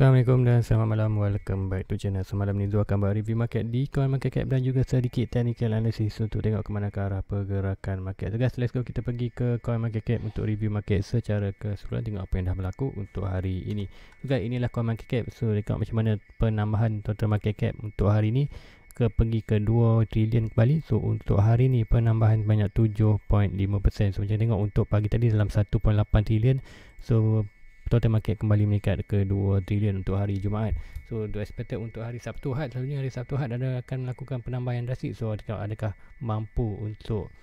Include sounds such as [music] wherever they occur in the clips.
Assalamualaikum dan selamat malam Welcome back to channel Semalam ni Zul akan buat review market di Coin Market Cap Dan juga sedikit technical analysis Untuk tengok ke mana ke arah pergerakan market So guys let's go kita pergi ke Coin Market Cap Untuk review market secara keseluruhan Tengok apa yang dah berlaku untuk hari ini So guys inilah Coin Market Cap So tengok macam mana penambahan total market cap Untuk hari ini ke pergi ke 2 trilion kembali so untuk hari ni penambahan banyak 7.5% so macam tengok untuk pagi tadi dalam 1.8 trilion so total market kembali meningkat ke 2 trilion untuk hari Jumaat. So do expected untuk hari Sabtu Ahad selalunya hari Sabtu Ahad ada akan melakukan penambahan drastik. So adakah, adakah mampu untuk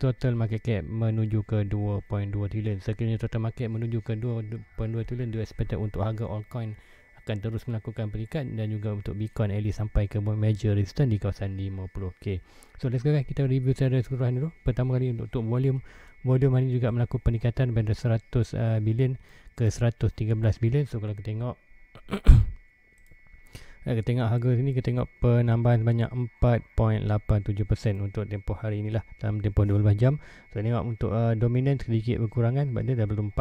total market cap menuju ke 2.2 trilion. Sekiranya total market menuju ke 2.2 trilion, do expected untuk harga altcoin akan terus melakukan peningkat dan juga untuk Bitcoin at sampai ke major resistance di kawasan 50k. So let's go guys, kita review secara keseluruhan dulu. Pertama kali untuk volume Modal money juga melakukan peningkatan daripada 100 uh, bilion ke 113 bilion. So kalau kita tengok kita [coughs] eh, tengok harga sini kita tengok penambahan banyak 4.87% untuk tempoh hari inilah dalam tempoh 12 jam. So tengok untuk uh, dominan sedikit berkurangan berada dia dah uh,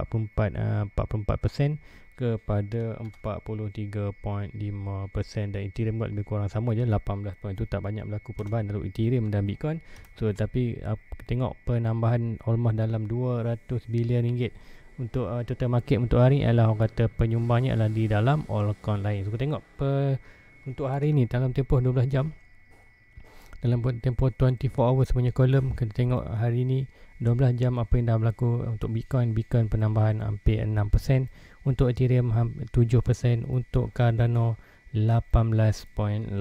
kepada 43.5% dan Ethereum buat lebih kurang sama je 18 poin tak banyak berlaku perubahan dalam Ethereum dan Bitcoin so tapi uh, tengok penambahan almost dalam 200 bilion ringgit untuk uh, total market untuk hari ni ialah orang kata penyumbangnya adalah di dalam altcoin lain so kita tengok per, untuk hari ni dalam tempoh 12 jam dalam tempoh 24 hours punya kolom kita tengok hari ni 12 jam apa yang dah berlaku untuk Bitcoin Bitcoin penambahan hampir 6% untuk Ethereum 7% untuk Cardano 18.89%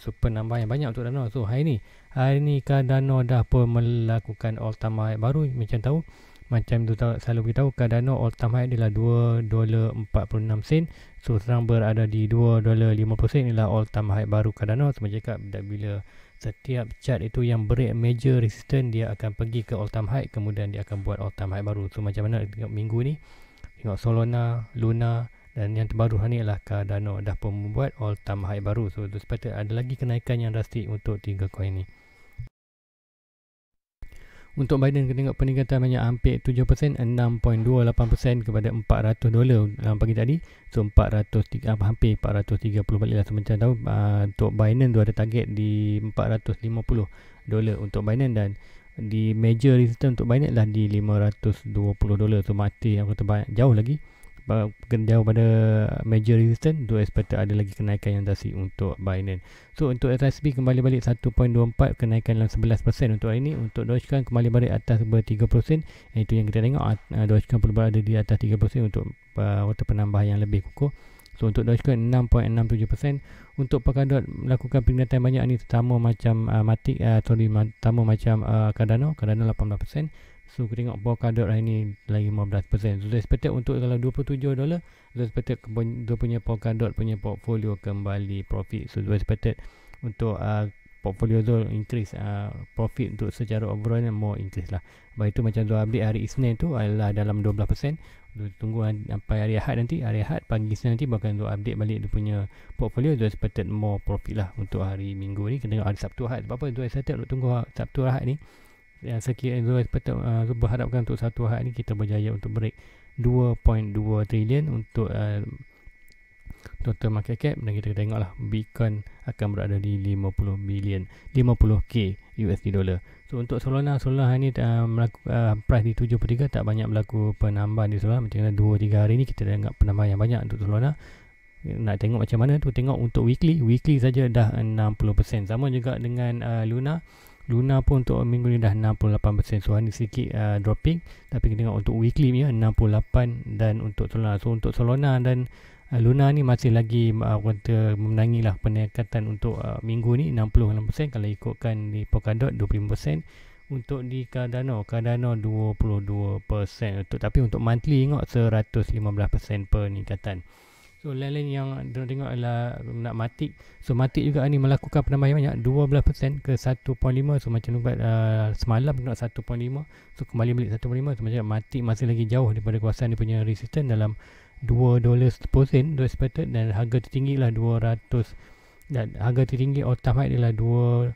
Super penambahan yang banyak untuk Cardano so hari ni hari ni Cardano dah pun melakukan all time high baru macam tahu macam tu tahu, selalu kita tahu Cardano all time high adalah 2.46 sen so sekarang berada di 2.50 sen inilah all time high baru Cardano sebab cakap bila setiap chart itu yang break major resistance dia akan pergi ke all time high kemudian dia akan buat all time high baru so macam mana minggu ni tengok Solana, Luna dan yang terbaru ni adalah Cardano dah pun membuat all time high baru. So tu sepatutnya ada lagi kenaikan yang drastik untuk tiga coin ni. Untuk Biden kita tengok peningkatan banyak hampir 7% 6.28% kepada 400 dolar dalam pagi tadi. So 400 ah, hampir 430 balik lah. So macam tahu uh, untuk Biden tu ada target di 450 dolar untuk Biden dan di major resistance untuk Binance adalah di 520 dolar so mati aku kata banyak jauh lagi jauh pada major resistance untuk expected ada lagi kenaikan yang dasi untuk Binance so untuk SSB kembali balik 1.24 kenaikan dalam 11% untuk hari ini untuk Dogecoin kan kembali balik atas ber 30% Itu yang kita tengok uh, Dogecoin kan perlu berada di atas 3% untuk uh, penambah yang lebih kukuh So untuk Dogecoin 6.67% untuk Polkadot melakukan peningkatan banyak ni terutama macam uh, Matic uh, sorry terutama macam uh, Cardano, Cardano 18%. So kita tengok Polkadot hari ni lagi 15%. So expected untuk kalau 27 dolar, so expected dia punya Polkadot punya portfolio kembali profit. So expected untuk uh, portfolio Zul increase uh, profit untuk secara overall more increase lah. Baik itu macam Zul update hari Isnin tu adalah uh, dalam 12% tunggu sampai hari Ahad nanti hari Ahad pagi Isnin nanti bakal untuk update balik dia punya portfolio dia expected more profit lah untuk hari Minggu ni Kita tengok hari Sabtu Ahad sebab apa dia excited untuk tunggu Sabtu Ahad ni yang sekian dia expected uh, berharapkan untuk Sabtu Ahad ni kita berjaya untuk break 2.2 trillion untuk uh, total market cap dan kita tengok lah Bitcoin akan berada di 50 billion 50k USD dollar. So untuk Solana, Solana ni uh, melaku, uh, price di 73 tak banyak berlaku penambahan di Solana. Macam mana 2-3 hari ni kita dah tengok penambahan yang banyak untuk Solana. Nak tengok macam mana tu, tengok untuk weekly. Weekly saja dah 60%. Sama juga dengan uh, Luna. Luna pun untuk minggu ni dah 68%. So ini sedikit uh, dropping. Tapi kita tengok untuk weekly ni ya, 68% dan untuk Solana. So untuk Solana dan uh, Luna ni masih lagi uh, ah, kata memenangi lah peningkatan untuk uh, minggu ni 66% kalau ikutkan di Polkadot 25% untuk di Cardano Cardano 22% untuk tapi untuk monthly tengok 115% peningkatan So lain-lain yang tengok tengok adalah nak matik. So matik juga ni melakukan penambahan banyak 12% ke 1.5. So macam nampak uh, semalam tengok 1.5. So kembali balik 1.5. So macam matik masih lagi jauh daripada kuasa dia punya resistance dalam 2 dolar per sen dua expected dan harga tertinggi lah 200 dan harga tertinggi all time high adalah 2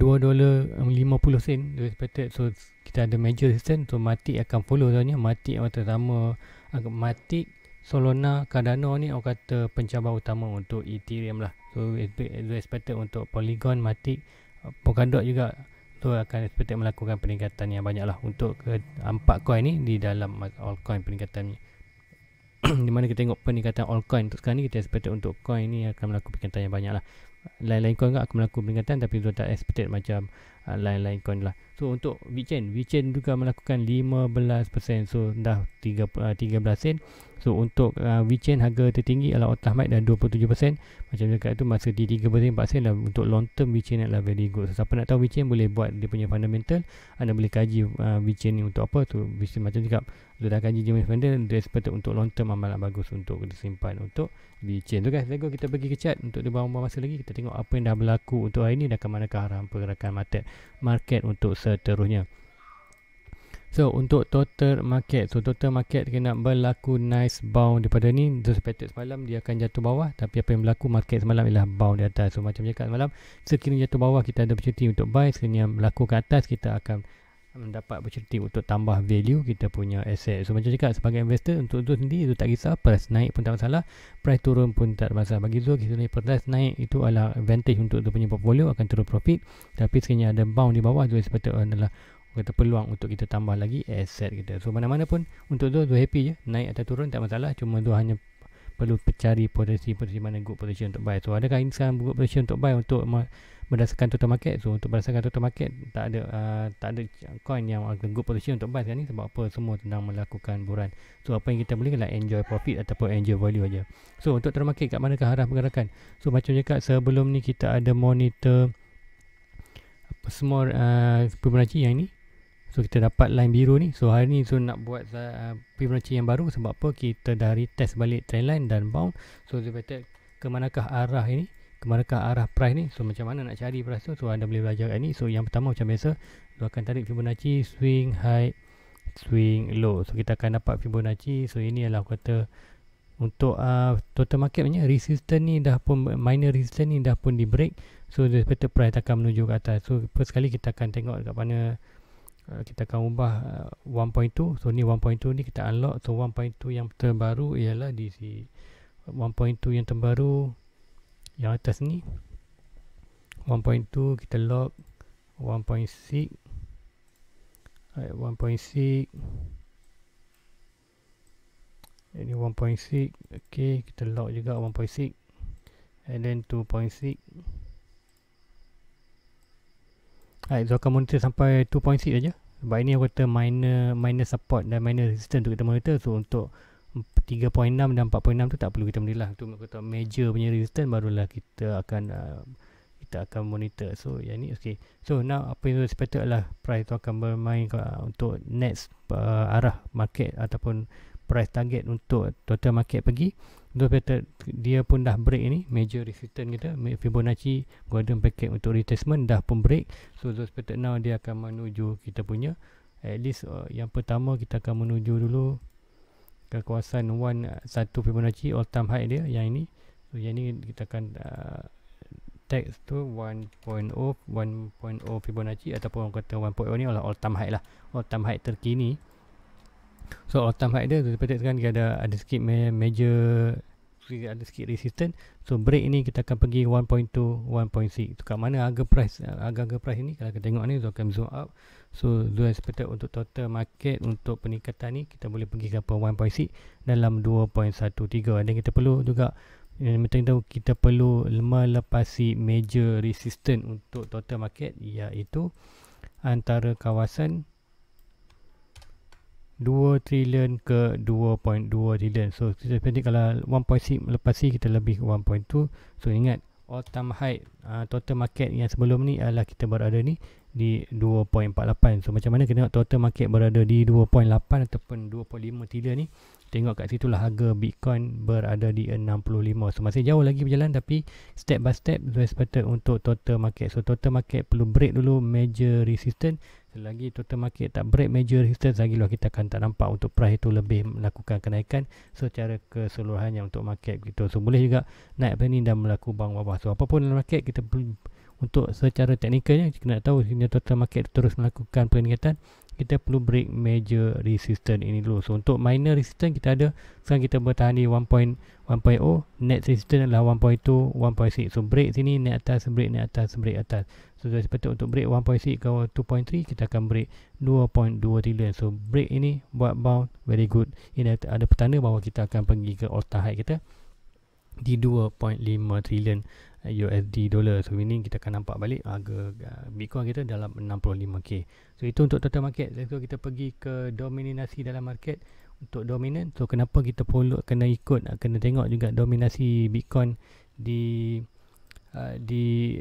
2 dolar 50 sen dua expected so kita ada major resistance so matik akan follow tuannya matik yang pertama ah, matik Solana Cardano ni orang kata pencabar utama untuk Ethereum lah so itu expected untuk Polygon matik Polkadot juga so akan expected melakukan peningkatan yang banyak lah untuk ke empat coin ni di dalam all altcoin peningkatannya [clears throat] di mana kita tengok peningkatan all coin untuk sekarang ni kita expected untuk coin ni akan melakukan peningkatan yang banyak lah lain-lain coin juga akan melakukan peningkatan tapi kita tak expected macam Ah, lain-lain coin lah. So untuk WeChain, WeChain juga melakukan 15% so dah 3, uh, 13 sen. So untuk uh, ah, WeChain harga tertinggi adalah Otahmite dan 27%. Macam dekat tu masa di 3% 4 sen lah. Untuk long term WeChain adalah very good. So siapa nak tahu WeChain boleh buat dia punya fundamental. Anda boleh kaji uh, ah, WeChain ni untuk apa. So WeChain macam cakap, dia dah kaji jenis fundamental. Dia sepatutnya untuk long term amalan bagus untuk disimpan untuk WeChain. tu kan. lego kita pergi ke chat untuk dia buang-buang masa lagi. Kita tengok apa yang dah berlaku untuk hari ni dan ke mana ke arah pergerakan market market untuk seterusnya. So untuk total market, so total market kena berlaku nice bound daripada ni. The spectrum semalam dia akan jatuh bawah tapi apa yang berlaku market semalam ialah bound di atas. So macam cakap semalam, sekiranya jatuh bawah kita ada opportunity untuk buy, sekiranya berlaku ke atas kita akan Mendapat bercuti untuk tambah value kita punya aset. So macam cakap sebagai investor untuk itu sendiri itu tak kisah price naik pun tak masalah, price turun pun tak masalah. Bagi Zul kita naik price naik itu adalah advantage untuk tu punya portfolio akan turun profit. Tapi sekiranya ada bound di bawah Zul sepatut adalah kita peluang untuk kita tambah lagi aset kita. So mana-mana pun untuk Zul, tu happy je. Naik atau turun tak masalah. Cuma tu hanya perlu cari posisi, posisi mana good position untuk buy. So adakah ini sekarang good position untuk buy untuk berdasarkan total market so untuk berdasarkan total market tak ada uh, tak ada coin yang uh, good position untuk buy kan ni sebab apa semua sedang melakukan buruan so apa yang kita beli adalah enjoy profit ataupun enjoy value aja so untuk total market kat manakah arah pergerakan so macam cakap sebelum ni kita ada monitor apa semua uh, Fibonacci yang ni so kita dapat line biru ni so hari ni so nak buat uh, Fibonacci yang baru sebab apa kita dah retest balik trendline dan bound so the better ke manakah arah ini ke manakah arah price ni so macam mana nak cari price tu so anda boleh belajar kat ni so yang pertama macam biasa dia akan tarik Fibonacci swing high swing low so kita akan dapat Fibonacci so ini adalah kata untuk uh, total market punya resistance ni dah pun minor resistance ni dah pun di break so the better price akan menuju ke atas so first sekali kita akan tengok dekat mana uh, kita akan ubah uh, 1.2 so ni 1.2 ni kita unlock so 1.2 yang terbaru ialah di si 1.2 yang terbaru yang atas ni 1.2 kita log 1.6 right, 1.6 ini 1.6 ok kita log juga 1.6 and then 2.6 Right, so akan monitor sampai 2.6 saja. Sebab ini aku kata minor minor support dan minor resistance untuk kita monitor. So untuk 3.6 dan 4.6 tu tak perlu kita menilah tu kata major punya resistance barulah kita akan uh, kita akan monitor so yang ni okey so now apa yang expected lah price tu akan bermain uh, untuk next uh, arah market ataupun price target untuk total market pergi untuk peta dia pun dah break ini major resistance kita Fibonacci golden packet untuk retracement dah pun break so those peta now dia akan menuju kita punya at least uh, yang pertama kita akan menuju dulu kekuasaan Wan satu Fibonacci all time high dia yang ini so yang ini kita akan uh, text tu 1.0 1.0 Fibonacci ataupun orang kata 1.0 ni adalah all time high lah all time high terkini so all time high dia seperti sekarang dia ada ada sikit major sikit ada sikit resistance so break ni kita akan pergi 1.2 1.6 tu kat mana harga price harga harga price ni kalau kita tengok ni so akan zoom up so do expected untuk total market untuk peningkatan ni kita boleh pergi ke apa 1.6 dalam 2.13 dan kita perlu juga yang eh, tahu kita perlu melepasi major resistance untuk total market iaitu antara kawasan 2 trilion ke 2.2 trilion. So kita penting kalau 1.6 lepas kita lebih 1.2. So ingat all time high uh, total market yang sebelum ni adalah kita berada ni di 2.48. So macam mana kita tengok total market berada di 2.8 ataupun 2.5 trilion ni. Tengok kat situ lah harga Bitcoin berada di 65. So masih jauh lagi berjalan tapi step by step best better untuk total market. So total market perlu break dulu major resistance Selagi total market tak break major resistance lagi lah kita akan tak nampak untuk price itu lebih melakukan kenaikan secara keseluruhannya untuk market gitu. So boleh juga naik apa ni dan melaku bang bawah. So apapun pun dalam market kita perlu untuk secara teknikalnya kita tahu sini total market terus melakukan peningkatan kita perlu break major resistance ini dulu. So untuk minor resistance kita ada sekarang kita bertahan di 1.1.0 net resistance adalah 1.2 1.6. So break sini naik atas break naik atas break atas. So dari sepatutnya untuk break 1.6 ke 2.3 kita akan break 2.2 trillion. So break ini buat bound very good. Ini ada petanda bahawa kita akan pergi ke all time kita di 2.5 trillion USD dollar. So ini kita akan nampak balik harga uh, Bitcoin kita dalam 65k. So itu untuk total market. Lepas so, kita pergi ke dominasi dalam market untuk dominant. So kenapa kita perlu kena ikut kena tengok juga dominasi Bitcoin di uh, di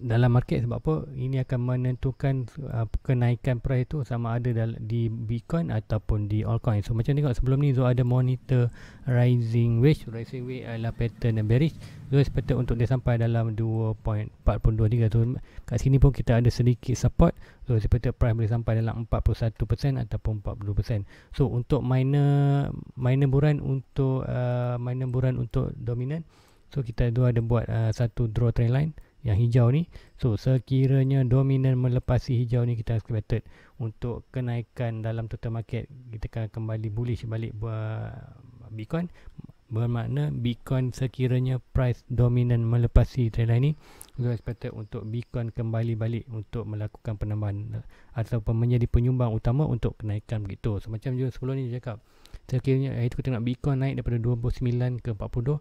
dalam market sebab apa ini akan menentukan uh, kenaikan price itu sama ada di Bitcoin ataupun di altcoin. So macam tengok sebelum ni Zul ada monitor rising wedge, rising wedge adalah pattern yang bearish. Zul seperti untuk dia sampai dalam 2.423 tu. So, kat sini pun kita ada sedikit support. So seperti price boleh sampai dalam 41% ataupun 42%. So untuk minor minor buran untuk uh, minor buran untuk dominant. So kita dua ada buat uh, satu draw trend line yang hijau ni so sekiranya dominan melepasi hijau ni kita expected untuk kenaikan dalam total market kita akan kembali bullish balik buat bitcoin bermakna bitcoin sekiranya price dominan melepasi trend ini, ni so expected untuk bitcoin kembali balik untuk melakukan penambahan atau menjadi penyumbang utama untuk kenaikan begitu so macam juga sebelum ni cakap sekiranya itu kita tengok bitcoin naik daripada 29 ke 40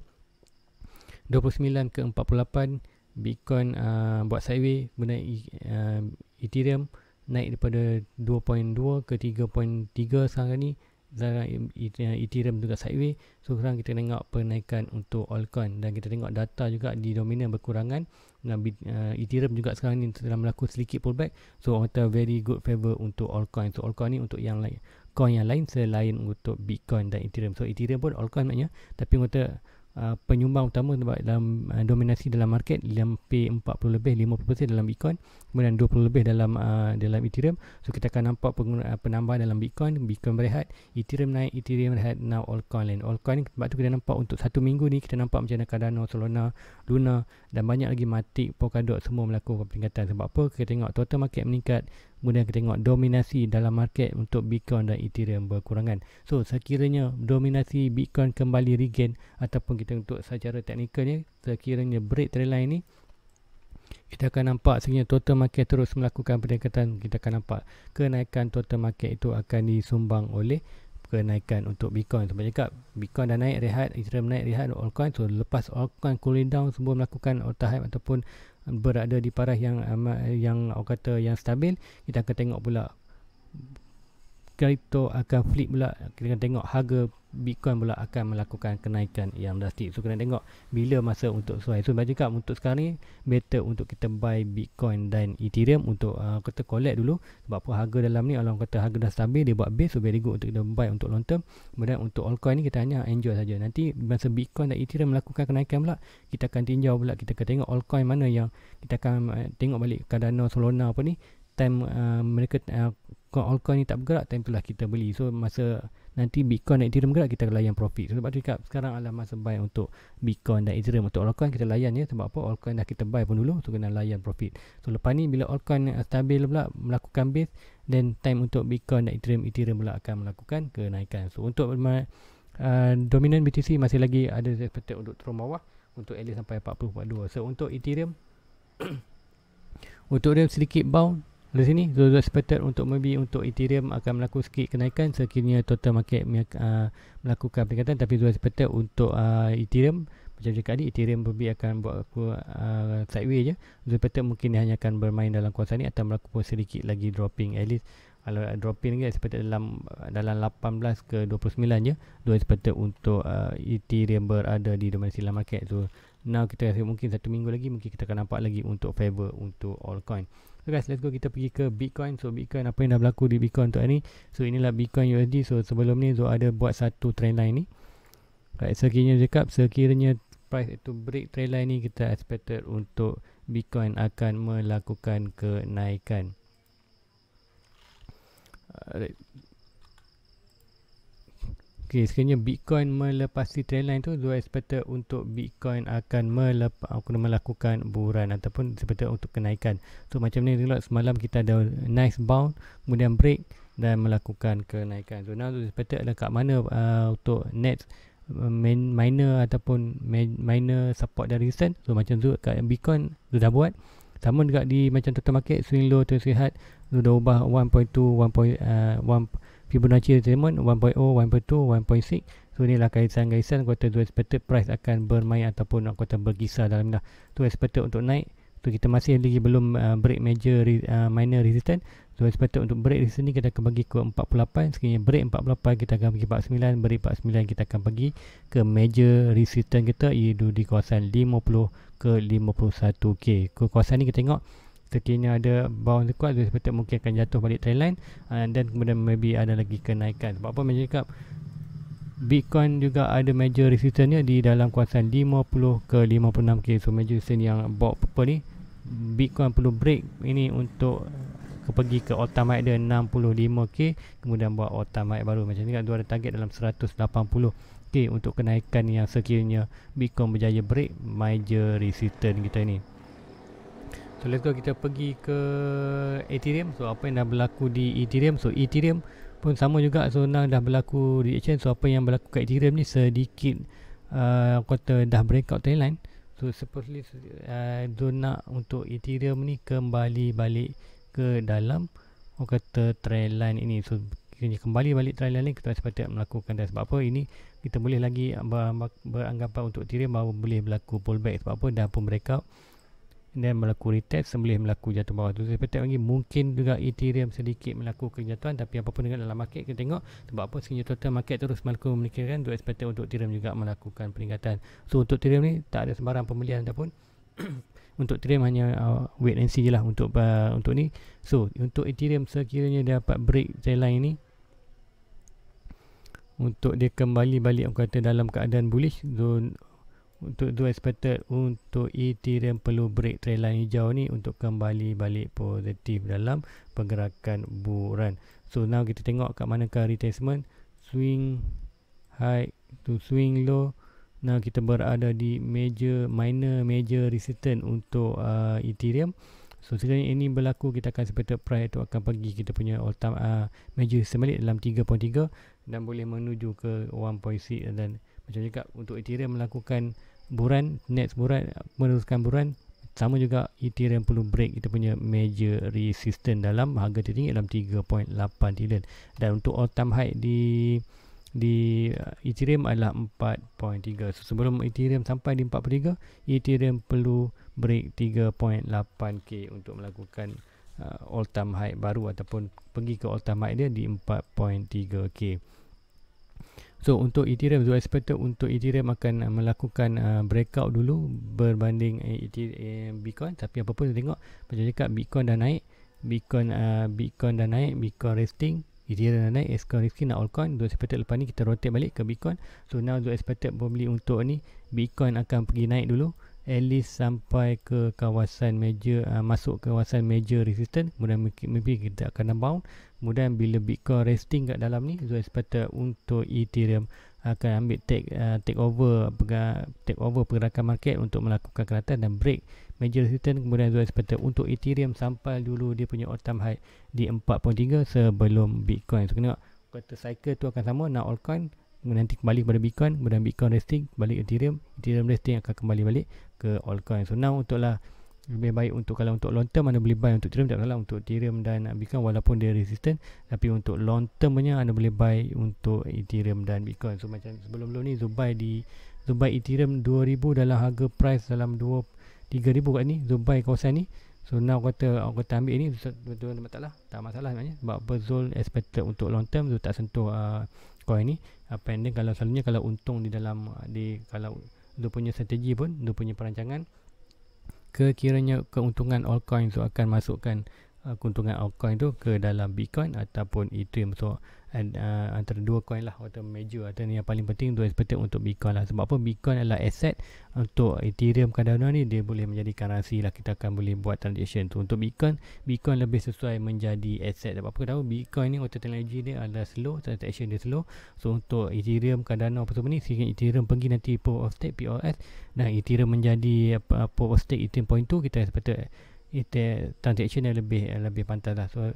29 ke 48 Bitcoin uh, buat sideway guna uh, Ethereum naik daripada 2.2 ke 3.3 sekarang ni sekarang uh, Ethereum juga sideway so sekarang kita tengok penaikan untuk altcoin dan kita tengok data juga di dominan berkurangan dan uh, Ethereum juga sekarang ni telah melakukan sedikit pullback so kata very good favor untuk altcoin so altcoin ni untuk yang lain coin yang lain selain untuk Bitcoin dan Ethereum so Ethereum pun altcoin maknanya tapi kata Uh, penyumbang utama dalam uh, dominasi dalam market dalam P40 lebih 50% dalam Bitcoin kemudian 20 lebih dalam uh, dalam Ethereum so kita akan nampak pengguna, uh, penambahan dalam Bitcoin Bitcoin berehat Ethereum naik Ethereum berehat now altcoin lain altcoin sebab tu kita nampak untuk satu minggu ni kita nampak macam mana Cardano, Solana, Luna dan banyak lagi Matic, Polkadot semua melakukan peningkatan sebab apa kita tengok total market meningkat Kemudian kita tengok dominasi dalam market untuk Bitcoin dan Ethereum berkurangan. So sekiranya dominasi Bitcoin kembali regain ataupun kita untuk secara teknikalnya sekiranya break trendline ni kita akan nampak sekiranya total market terus melakukan peningkatan kita akan nampak kenaikan total market itu akan disumbang oleh kenaikan untuk Bitcoin sebab cakap Bitcoin dah naik rehat Ethereum naik rehat altcoin so lepas altcoin cooling down semua melakukan tahap ataupun berada di paras yang eh, yang orang kata yang stabil kita akan tengok pula crypto akan flip pula kita kena tengok harga Bitcoin pula akan melakukan kenaikan yang drastik so kena tengok bila masa untuk suai so macam cakap untuk sekarang ni better untuk kita buy Bitcoin dan Ethereum untuk uh, kita collect dulu sebab apa harga dalam ni orang kata harga dah stabil dia buat base so very good untuk kita buy untuk long term kemudian untuk altcoin ni kita hanya enjoy saja nanti masa Bitcoin dan Ethereum melakukan kenaikan pula kita akan tinjau pula kita akan tengok altcoin mana yang kita akan uh, tengok balik Cardano, Solana apa ni time uh, mereka uh, kalau altcoin ni tak bergerak time itulah kita beli so masa nanti bitcoin dan ethereum bergerak kita layan profit so, sebab tu cakap sekarang adalah masa buy untuk bitcoin dan ethereum untuk altcoin kita layan ya sebab apa altcoin dah kita buy pun dulu so kena layan profit so lepas ni bila altcoin eh, stabil pula melakukan base then time untuk bitcoin dan ethereum ethereum pula akan melakukan kenaikan so untuk uh, eh, dominant BTC masih lagi ada seperti untuk turun bawah untuk at least sampai 40.2 so untuk ethereum [coughs] untuk dia sedikit bound di sini Zozo expected untuk maybe untuk Ethereum akan melakukan sikit kenaikan sekiranya total market uh, melakukan peningkatan tapi Zozo expected untuk uh, Ethereum macam cakap tadi Ethereum maybe akan buat aku uh, sideways je Zozo expected mungkin hanya akan bermain dalam kuasa ni atau melakukan sedikit lagi dropping at least kalau uh, dropping lagi kan, expected dalam dalam 18 ke 29 je Zozo expected untuk uh, Ethereum berada di dominasi dalam market so now kita rasa mungkin satu minggu lagi mungkin kita akan nampak lagi untuk favor untuk all coin. So guys, let's go kita pergi ke Bitcoin. So Bitcoin apa yang dah berlaku di Bitcoin untuk hari ni. So inilah Bitcoin USD. So sebelum ni Zul ada buat satu trend line ni. Right, sekiranya cakap, sekiranya price itu break trend line ni, kita expected untuk Bitcoin akan melakukan kenaikan. Alright, Okey, sekiranya Bitcoin melepasi trendline tu, dua expected untuk Bitcoin akan melep- ah, melakukan buruan ataupun expected untuk kenaikan. So macam ni tengok semalam kita ada nice bounce, kemudian break dan melakukan kenaikan. So now tu expected ada lah kat mana uh, untuk next ah, main, minor ataupun main, minor support dari recent. So macam tu kat Bitcoin tu dah buat. Sama juga di macam total market swing low tu sihat. Tu dah ubah 1.2 1.1 uh, Fibonacci Retracement 1.0, 1.2, 1.6 So inilah kaitan-kaitan quarter 2 expected price akan bermain ataupun quarter berkisar dalam dah Tu expected untuk naik tu kita masih lagi belum uh, break major uh, minor resistance So expected untuk break resistance ni kita akan bagi ke 48 Sekiranya break 48 kita akan pergi 49 Break 49 kita akan pergi ke major resistance kita Iaitu di kawasan 50 ke 51k okay. Kawasan ni kita tengok terkini ada bounce kuat dia seperti mungkin akan jatuh balik trendline uh, dan kemudian maybe ada lagi kenaikan sebab apa macam cakap Bitcoin juga ada major resistance di dalam kuasaan 50 ke 56k so major resistance yang bob purple ni Bitcoin perlu break ini untuk uh, pergi ke all ada 65k kemudian buat all time baru macam ni kan dua ada target dalam 180k untuk kenaikan yang sekiranya Bitcoin berjaya break major resistance kita ni So let's go kita pergi ke Ethereum So apa yang dah berlaku di Ethereum So Ethereum pun sama juga So now dah berlaku di reaction So apa yang berlaku kat Ethereum ni sedikit uh, Kota dah breakout trend line So supposedly uh, zona untuk Ethereum ni kembali balik ke dalam Orang kata trend line ini So kita kembali balik trend line ni Kita sepatutnya melakukan dan sebab apa ini Kita boleh lagi beranggapan untuk Ethereum Bahawa boleh berlaku pullback Sebab apa dah pun breakout dia berlaku retest sembelih melaku jatuh bawah tu saya petik lagi mungkin juga Ethereum sedikit melaku kejatuhan tapi apa pun dengan dalam market kita tengok sebab apa sehingga total market terus melaku memikirkan dua expected untuk Ethereum juga melakukan peningkatan so untuk Ethereum ni tak ada sembarang pembelian ataupun [coughs] untuk Ethereum hanya uh, wait and see je lah untuk uh, untuk ni so untuk Ethereum sekiranya dia dapat break jalan ni untuk dia kembali balik aku kata dalam keadaan bullish zone untuk dua expected untuk Ethereum perlu break trendline hijau ni untuk kembali balik positif dalam pergerakan buran. So now kita tengok kat manakah retracement swing high to swing low. Now kita berada di major minor major resistance untuk uh, Ethereum. So sekarang ini berlaku kita akan expected price itu akan pergi kita punya all time uh, major semalik dalam 3.3 dan boleh menuju ke 1.6 dan macam juga untuk Ethereum melakukan buran next buran meneruskan buran sama juga Ethereum perlu break kita punya major resistance dalam harga tertinggi dalam 3.8 trillion dan untuk all time high di di uh, Ethereum adalah 4.3 so, sebelum Ethereum sampai di 4.3 Ethereum perlu break 3.8k untuk melakukan uh, all time high baru ataupun pergi ke all time high dia di 4.3k So untuk Ethereum, so expected untuk Ethereum akan uh, melakukan uh, breakout dulu berbanding eh, Ethereum eh, Bitcoin. Tapi apa pun tengok, macam cakap Bitcoin dah naik, Bitcoin uh, Bitcoin dah naik, Bitcoin resting, Ethereum dah naik, Ethereum resting nak altcoin. So expected lepas ni kita rotate balik ke Bitcoin. So now so expected probably untuk ni Bitcoin akan pergi naik dulu at least sampai ke kawasan major uh, masuk ke kawasan major resistance mungkin, maybe kita akan bound Kemudian bila Bitcoin resting kat dalam ni Zul expected untuk Ethereum akan ambil take uh, take over take over pergerakan market untuk melakukan keratan dan break major resistance kemudian Zul expected untuk Ethereum sampai dulu dia punya all time high di 4.3 sebelum Bitcoin so kena kata cycle tu akan sama nak altcoin nanti kembali pada Bitcoin kemudian Bitcoin resting balik Ethereum Ethereum resting akan kembali balik ke altcoin so now untuklah lebih baik untuk kalau untuk long term anda boleh buy untuk Ethereum taklah untuk Ethereum dan Bitcoin walaupun dia resistant tapi untuk long term punya anda boleh buy untuk Ethereum dan Bitcoin so macam sebelum-belum ni Zubai di Zubai Ethereum 2000 dalam harga price dalam 2 3000 kat ni Zubai kawasan ni so now kata aku kata ambil ni tuan-tuan so, taklah tak masalah sebenarnya sebab Bezol expected untuk long term so tak sentuh ah, coin uh, ni apa uh, kalau selalunya kalau untung di dalam ah, di kalau dia punya strategi pun dia punya perancangan kekiranya keuntungan altcoin tu akan masukkan uh, keuntungan altcoin tu ke dalam Bitcoin ataupun Ethereum so uh, antara dua coin lah atau major atau yang paling penting dua seperti untuk Bitcoin lah sebab apa Bitcoin adalah aset untuk Ethereum Cardano ni dia boleh menjadi currency lah kita akan boleh buat transaction tu untuk Bitcoin Bitcoin lebih sesuai menjadi aset sebab apa tahu Bitcoin ni untuk teknologi dia adalah slow transaction dia slow so untuk Ethereum Cardano apa semua ni sehingga Ethereum pergi nanti proof of stake POS dan Ethereum menjadi apa proof of stake Ethereum point tu kita seperti ether transaction yang lebih uh, lebih pantas lah. So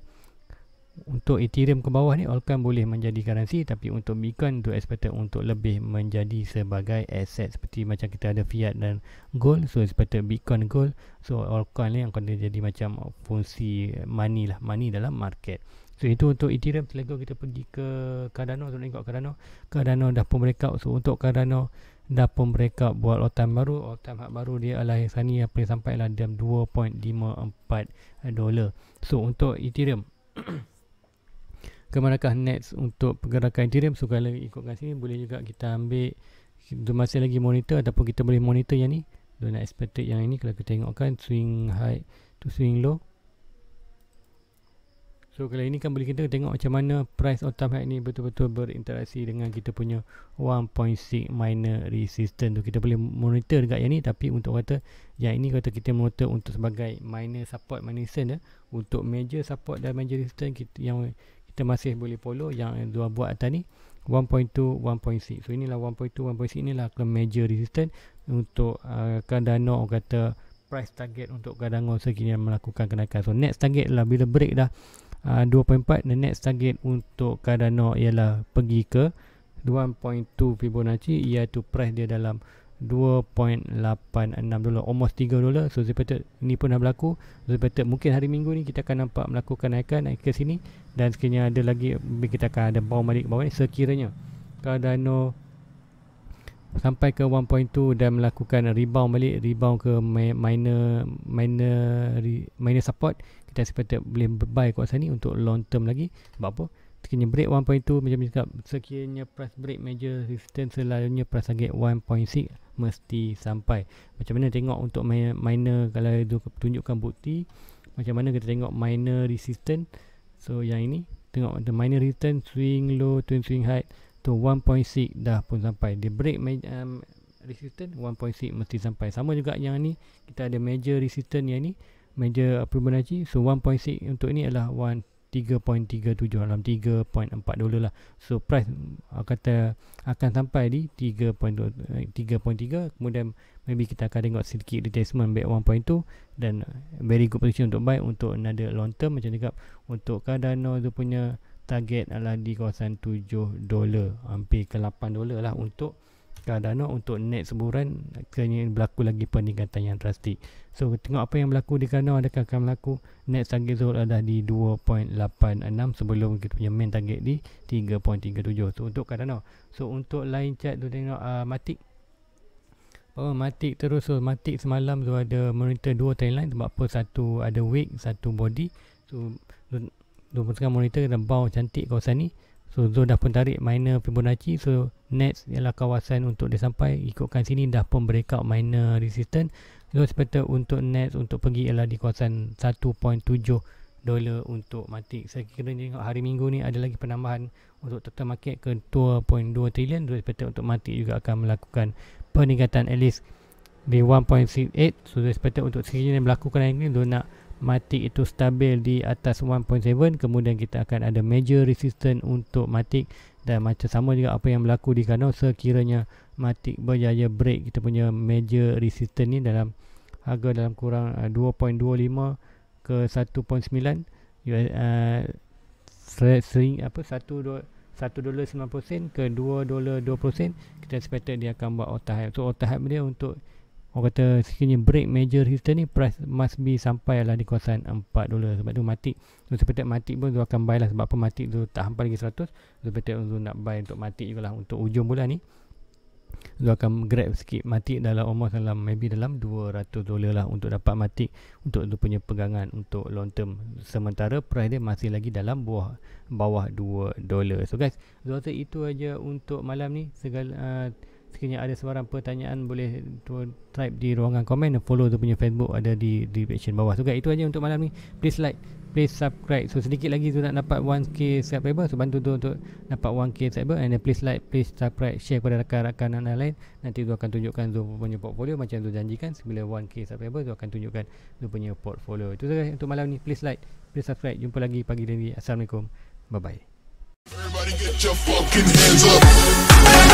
untuk Ethereum ke bawah ni Alcan boleh menjadi currency tapi untuk Bitcoin tu expected untuk lebih menjadi sebagai aset seperti macam kita ada fiat dan gold so expected Bitcoin gold so Alcan ni yang akan jadi macam fungsi money lah money dalam market. So itu untuk Ethereum Selagi kita pergi ke Cardano Untuk tengok Cardano Cardano dah pun breakout So untuk Cardano Dah pun breakout Buat all time baru All time hak baru Dia adalah yang sana Yang boleh sampai lah Dalam 2.54 dolar So untuk Ethereum [coughs] Kemanakah next Untuk pergerakan Ethereum So kalau ikutkan sini Boleh juga kita ambil Untuk masih lagi monitor Ataupun kita boleh monitor yang ni Dona expected yang ini Kalau kita tengokkan Swing high to swing low So kalau ini kan boleh kita tengok macam mana price Ultimate ni betul-betul berinteraksi dengan kita punya 1.6 minor resistance tu. Kita boleh monitor dekat yang ni tapi untuk kata yang ini kata kita monitor untuk sebagai minor support minor resistance ya. Untuk major support dan major resistance kita, yang kita masih boleh follow yang dua buat atas ni 1.2, 1.6. So inilah 1.2, 1.6 inilah kalau major resistance untuk uh, Cardano kan kata price target untuk kadang Cardano sekiranya melakukan kenaikan. So next target lah bila break dah 2.4 ah, the next target untuk Cardano ialah pergi ke 1.2 Fibonacci iaitu price dia dalam 2.86 dolar almost 3 dolar so sepatut ni pun dah berlaku so sepatut mungkin hari minggu ni kita akan nampak melakukan naikan naik ke sini dan sekiranya ada lagi kita akan ada bawah balik bawah ni sekiranya Cardano sampai ke 1.2 dan melakukan rebound balik rebound ke minor minor minor support kita sepatutnya boleh buy kuasa sini untuk long term lagi sebab apa sekiranya break 1.2 macam ni cakap sekiranya price break major resistance selalunya price target 1.6 mesti sampai macam mana tengok untuk minor kalau itu tunjukkan bukti macam mana kita tengok minor resistance so yang ini tengok the minor resistance swing low twin swing high tu 1.6 dah pun sampai dia break um, resistance 1.6 mesti sampai sama juga yang ni kita ada major resistance yang ni meja perubahan haji so 1.6 untuk ini adalah 3.37 dalam 3.4 dolar lah so price kata akan sampai di 3.3 eh, kemudian maybe kita akan tengok sedikit retracement back 1.2 dan very good position untuk buy untuk another long term macam cakap untuk Cardano tu punya target adalah di kawasan 7 dolar hampir ke 8 dolar lah untuk Cardano untuk net semburan kena berlaku lagi peningkatan yang drastik. So tengok apa yang berlaku di Cardano ada akan berlaku net target zone ada di 2.86 sebelum kita punya main target di 3.37. So untuk Cardano. So untuk line chart tu tengok uh, ah, matik. Oh matik terus so matik semalam tu ada monitor dua trendline sebab apa satu ada wake satu body. So tu sekarang monitor kena bau cantik kawasan ni. So Zul dah pun tarik minor Fibonacci So next ialah kawasan untuk dia sampai Ikutkan sini dah pun breakout minor resistance So seperti untuk next untuk pergi ialah di kawasan 1.7 dolar untuk mati Saya kira tengok hari minggu ni ada lagi penambahan Untuk total market ke 2.2 trillion So seperti untuk mati juga akan melakukan peningkatan at least di 1.68 so dia sepatutnya untuk sekiranya yang berlaku kena ini dia nak matik itu stabil di atas 1.7 kemudian kita akan ada major resistance untuk matik dan macam sama juga apa yang berlaku di kanal sekiranya matik berjaya break kita punya major resistance ni dalam harga dalam kurang 2.25 eh, ke 1.9 uh, sering apa 1 1.90 sen ke 2.20 sen kita expect dia akan buat otah so otah dia untuk orang kata sekiranya break major resistance ni price must be sampai lah di kawasan 4 dolar sebab tu mati so seperti mati pun tu akan buy lah sebab apa mati tu tak sampai lagi 100 seperti so, tu nak buy untuk mati juga lah untuk ujung bulan ni tu akan grab sikit mati dalam almost dalam maybe dalam 200 dolar lah untuk dapat mati untuk tu punya pegangan untuk long term sementara price dia masih lagi dalam bawah bawah 2 dolar so guys so itu aja untuk malam ni segala uh, sekiranya ada sebarang pertanyaan boleh type di ruangan komen dan follow tu punya Facebook ada di di caption bawah. So guys, itu aja untuk malam ni. Please like, please subscribe. So sedikit lagi tu nak dapat 1k subscriber. So bantu tu untuk dapat 1k subscriber and then please like, please subscribe, share kepada rakan-rakan anda lain. Nanti tu akan tunjukkan tu punya portfolio macam tu janjikan sebila 1k subscriber tu akan tunjukkan tu punya portfolio. Itu saja untuk malam ni. Please like, please subscribe. Jumpa lagi pagi ni. Assalamualaikum. Bye bye. Everybody get your fucking hands up.